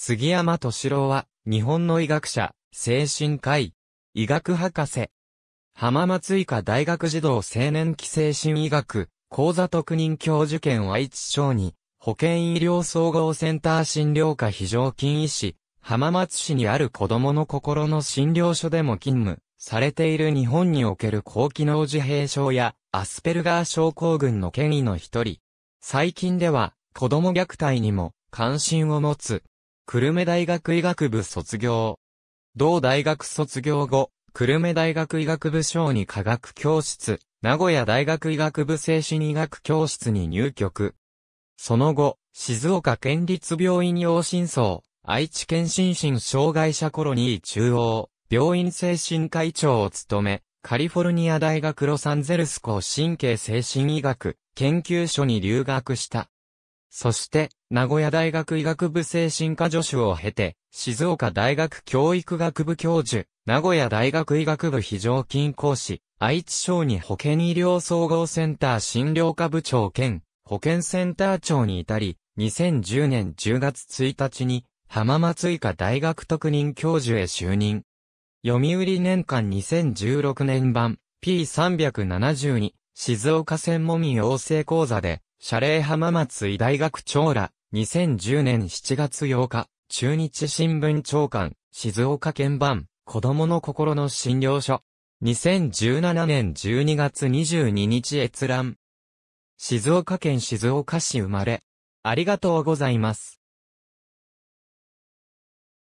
杉山敏郎は、日本の医学者、精神科医、医学博士、浜松医科大学児童青年期精神医学、講座特任教授兼愛知省に、保健医療総合センター診療科非常勤医師、浜松市にある子供の心の診療所でも勤務、されている日本における高機能自閉症や、アスペルガー症候群の権威の一人。最近では、子供虐待にも、関心を持つ、久留米大学医学部卒業。同大学卒業後、久留米大学医学部小児科学教室、名古屋大学医学部精神医学教室に入局。その後、静岡県立病院養心層、愛知県心身障害者コロニー中央、病院精神科医長を務め、カリフォルニア大学ロサンゼルス校神経精神医学研究所に留学した。そして、名古屋大学医学部精神科助手を経て、静岡大学教育学部教授、名古屋大学医学部非常勤講師、愛知省に保健医療総合センター診療科部長兼、保健センター長に至り、2010年10月1日に、浜松医科大学特任教授へ就任。読売年間2016年版 P372 静岡専門医養成講座で謝礼浜松医大学長ら、2010年7月8日、中日新聞長官、静岡県版、子供の心の診療所。2017年12月22日閲覧。静岡県静岡市生まれ。ありがとうございます。